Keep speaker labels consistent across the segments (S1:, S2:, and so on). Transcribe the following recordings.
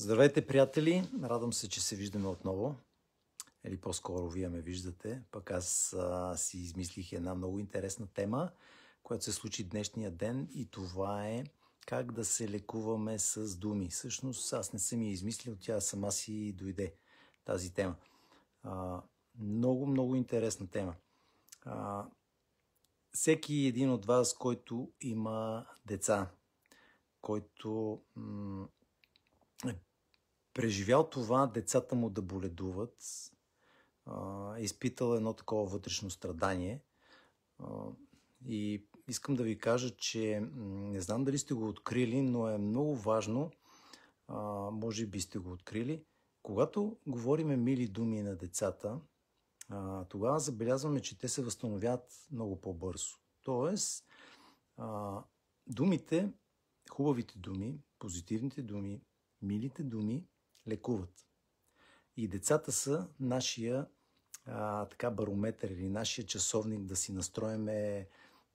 S1: Здравейте, приятели! Радвам се, че се виждаме отново. Или по-скоро вие ме виждате. Пък аз а, си измислих една много интересна тема, която се случи днешния ден и това е как да се лекуваме с думи. Същност, аз не съм я измислил, тя сама си дойде тази тема. А, много, много интересна тема. А, всеки един от вас, който има деца, който м- преживял това децата му да боледуват, е изпитал едно такова вътрешно страдание. И искам да ви кажа, че не знам дали сте го открили, но е много важно, може би сте го открили, когато говориме мили думи на децата, тогава забелязваме, че те се възстановяват много по-бързо. Тоест, думите, хубавите думи, позитивните думи, милите думи лекуват. И децата са нашия а, така барометър или нашия часовник да си настроиме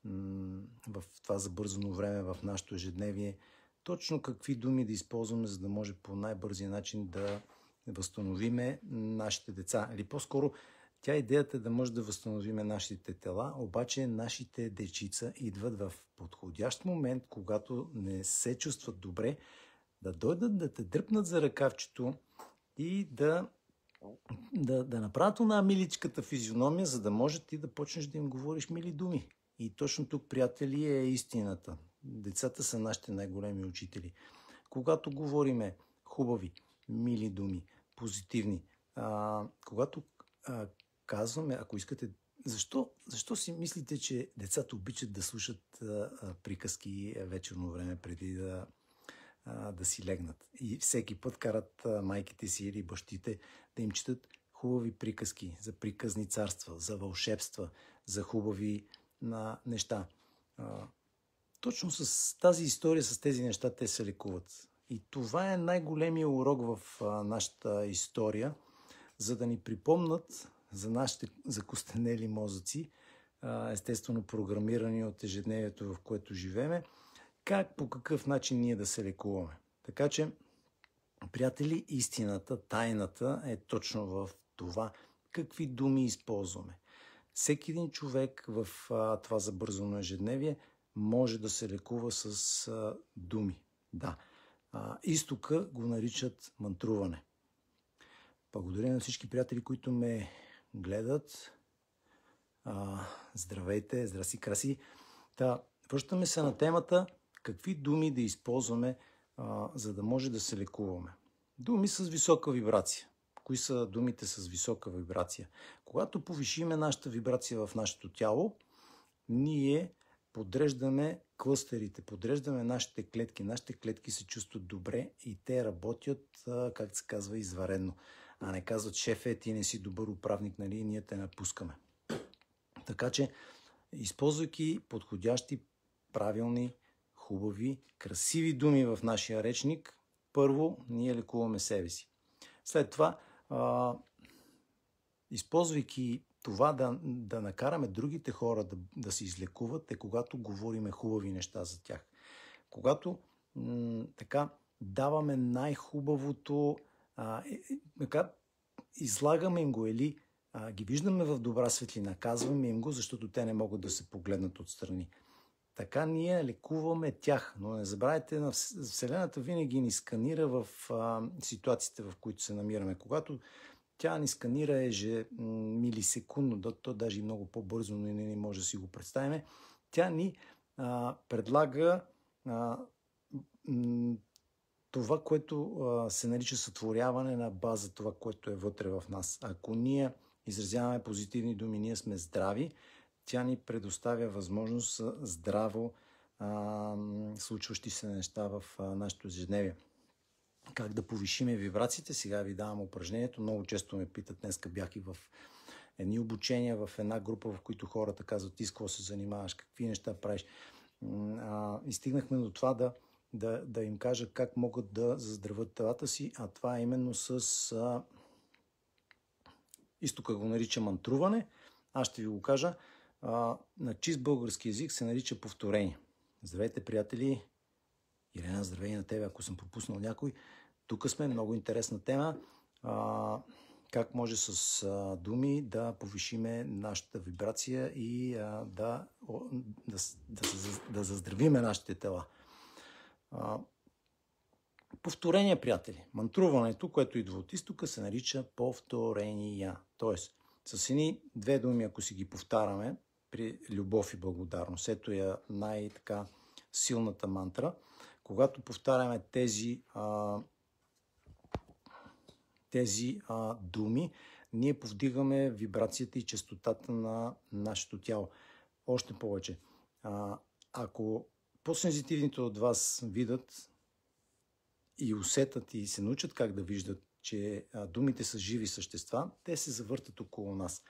S1: м- в това забързано време в нашето ежедневие точно какви думи да използваме, за да може по най-бързия начин да възстановиме нашите деца. Или по-скоро тя идеята е да може да възстановиме нашите тела, обаче нашите дечица идват в подходящ момент, когато не се чувстват добре, да дойдат да те дръпнат за ръкавчето и да, да, да направят една миличката физиономия, за да може ти да почнеш да им говориш мили думи. И точно тук, приятели, е истината. Децата са нашите най-големи учители. Когато говориме хубави, мили думи, позитивни, а, когато а, казваме, ако искате, защо, защо си мислите, че децата обичат да слушат а, а, приказки вечерно време преди да, а, да си легнат. И всеки път карат а, майките си или бащите да им четат хубави приказки за приказни царства, за вълшебства, за хубави на неща. А, точно с тази история, с тези неща те се лекуват. И това е най-големия урок в а, нашата история, за да ни припомнат за нашите закостенели мозъци, а, естествено програмирани от ежедневието, в което живееме, как, по какъв начин ние да се лекуваме. Така че, приятели, истината, тайната е точно в това какви думи използваме. Всеки един човек в а, това забързано ежедневие може да се лекува с а, думи. Да. А, изтока го наричат мантруване. Благодаря на всички приятели, които ме гледат. А, здравейте, здраси, краси. Та, връщаме се на темата какви думи да използваме, а, за да може да се лекуваме. Думи с висока вибрация. Кои са думите с висока вибрация? Когато повишиме нашата вибрация в нашето тяло, ние подреждаме клъстерите, подреждаме нашите клетки. Нашите клетки се чувстват добре и те работят, както се казва, изварено. А не казват, шефе, ти не си добър управник, нали, ние те напускаме. Така че, използвайки подходящи, правилни хубави, красиви думи в нашия речник, първо ние лекуваме себе си. След това, а, използвайки това да, да накараме другите хора да, да се излекуват, е когато говориме хубави неща за тях. Когато м- така даваме най-хубавото, а, е, е, така, излагаме им го или а, ги виждаме в добра светлина, казваме им го, защото те не могат да се погледнат отстрани. Така ние лекуваме тях. Но не забравяйте, Вселената винаги ни сканира в а, ситуациите, в които се намираме. Когато тя ни сканира милисекундно, да, то даже и много по-бързо, но не, не може да си го представим, тя ни а, предлага а, това, което а, се нарича сътворяване на база това, което е вътре в нас. Ако ние изразяваме позитивни думи, ние сме здрави, тя ни предоставя възможност здраво а, случващи се неща в а, нашето ежедневие. Как да повишиме вибрациите? Сега ви давам упражнението. Много често ме питат. Днеска бях и в едни обучения, в една група, в които хората казват, ти с какво се занимаваш, какви неща правиш. А, и стигнахме до това да, да, да им кажа как могат да заздравят телата си, а това е именно с... А, изтока го нарича мантруване. Аз ще ви го кажа а, на чист български язик се нарича повторение. Здравейте, приятели! Ирена, здравей на тебе, ако съм пропуснал някой. Тук сме, много интересна тема. А, как може с а, думи да повишиме нашата вибрация и а, да, о, да, да, да заздравиме нашите тела. А, повторение, приятели. Мантруването, което идва от изтока, се нарича повторения. Тоест, с едни две думи, ако си ги повтараме, при любов и благодарност. Ето я най-така силната мантра. Когато повтаряме тези, а, тези а, думи, ние повдигаме вибрацията и частотата на нашето тяло. Още повече, а, ако по-сензитивните от вас видят и усетат и се научат как да виждат, че думите са живи същества, те се завъртат около нас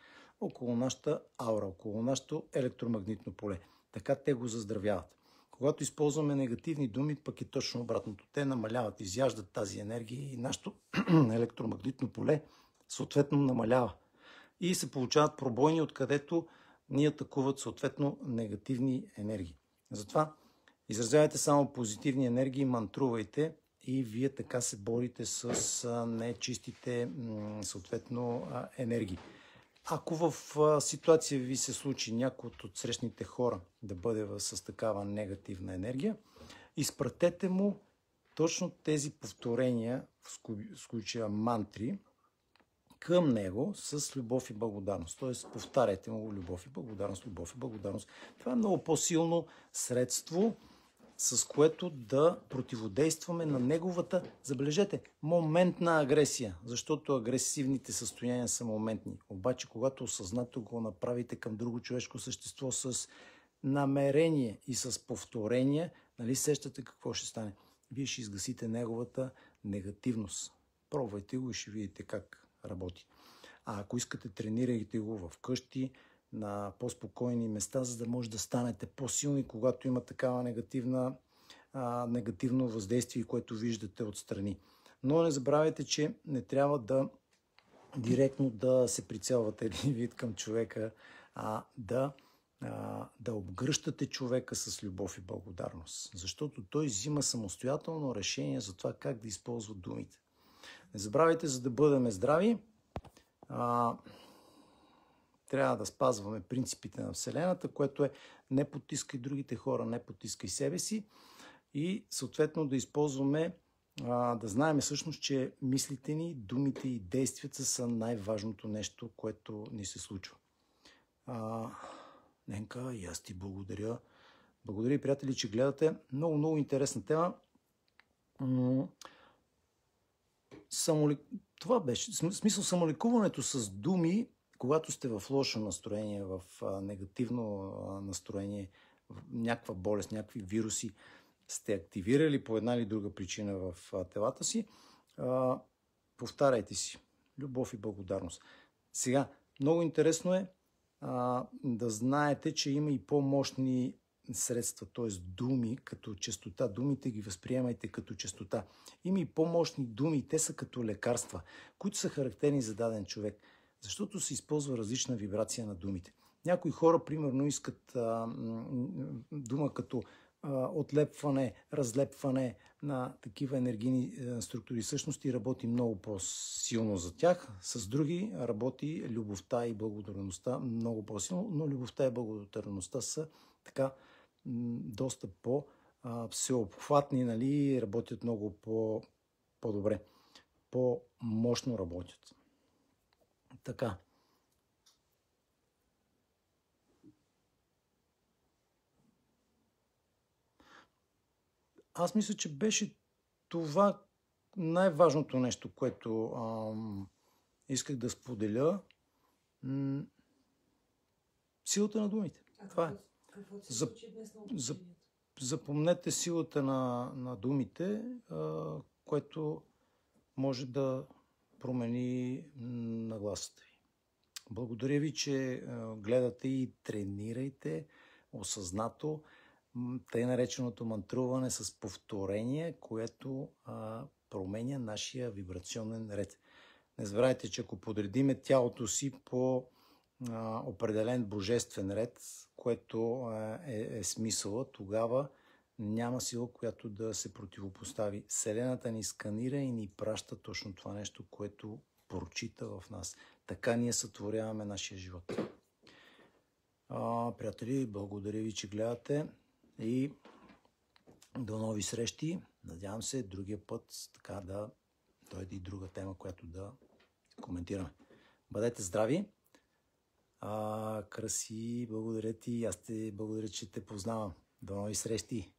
S1: около нашата аура, около нашето електромагнитно поле. Така те го заздравяват. Когато използваме негативни думи, пък е точно обратното. Те намаляват, изяждат тази енергия и нашето електромагнитно поле съответно намалява. И се получават пробойни, откъдето ни атакуват съответно негативни енергии. Затова изразявайте само позитивни енергии, мантрувайте и вие така се борите с нечистите съответно енергии. Ако в а, ситуация ви се случи някой от срещните хора да бъде с такава негативна енергия, изпратете му точно тези повторения, в случая мантри, към него с любов и благодарност. Тоест, повтаряйте му любов и благодарност, любов и благодарност. Това е много по-силно средство, с което да противодействаме на неговата, забележете, моментна агресия, защото агресивните състояния са моментни. Обаче, когато осъзнато го направите към друго човешко същество с намерение и с повторение, нали сещате какво ще стане? Вие ще изгасите неговата негативност. Пробвайте го и ще видите как работи. А ако искате, тренирайте го в къщи, на по-спокойни места, за да може да станете по-силни, когато има такава негативна, а, негативно въздействие, което виждате отстрани. Но не забравяйте, че не трябва да директно да се прицелвате един вид към човека, а да, а да обгръщате човека с любов и благодарност. Защото той взима самостоятелно решение за това как да използва думите. Не забравяйте, за да бъдем здрави. А, трябва да спазваме принципите на Вселената, което е не потискай другите хора, не потискай себе си и съответно да използваме, а, да знаем всъщност, че мислите ни, думите и действията са най-важното нещо, което ни се случва. А, Ненка, и аз ти благодаря. Благодаря и приятели, че гледате. Много, много интересна тема. Това беше. Смисъл самоликуването с думи когато сте в лошо настроение, в негативно настроение, някаква болест, някакви вируси сте активирали по една или друга причина в телата си, повтаряйте си. Любов и благодарност. Сега, много интересно е да знаете, че има и по-мощни средства, т.е. думи като частота. Думите ги възприемайте като частота. Има и по-мощни думи, те са като лекарства, които са характерни за даден човек. Защото се използва различна вибрация на думите. Някои хора, примерно, искат а, дума като а, отлепване, разлепване на такива енергийни е, структури структури същности работи много по-силно за тях. С други работи любовта и благодарността много по-силно, но любовта и благодарността са така доста по- всеобхватни, нали, работят много по-добре, по-мощно работят. Така. Аз мисля, че беше това най-важното нещо, което ам, исках да споделя. М- силата на думите. А това е. Какво се За, днес на за, запомнете силата на, на думите, а, което може да промени нагласата ви. Благодаря ви, че гледате и тренирайте осъзнато тъй нареченото мантруване с повторение, което а, променя нашия вибрационен ред. Не забравяйте, че ако подредиме тялото си по а, определен божествен ред, което е, е смисъла, тогава няма сила, която да се противопостави. Вселената ни сканира и ни праща точно това нещо, което прочита в нас. Така ние сътворяваме нашия живот. А, приятели, благодаря ви, че гледате и до нови срещи. Надявам се другия път така да дойде и друга тема, която да коментираме. Бъдете здрави! А, краси, благодаря ти. Аз те благодаря, че те познавам. До нови срещи!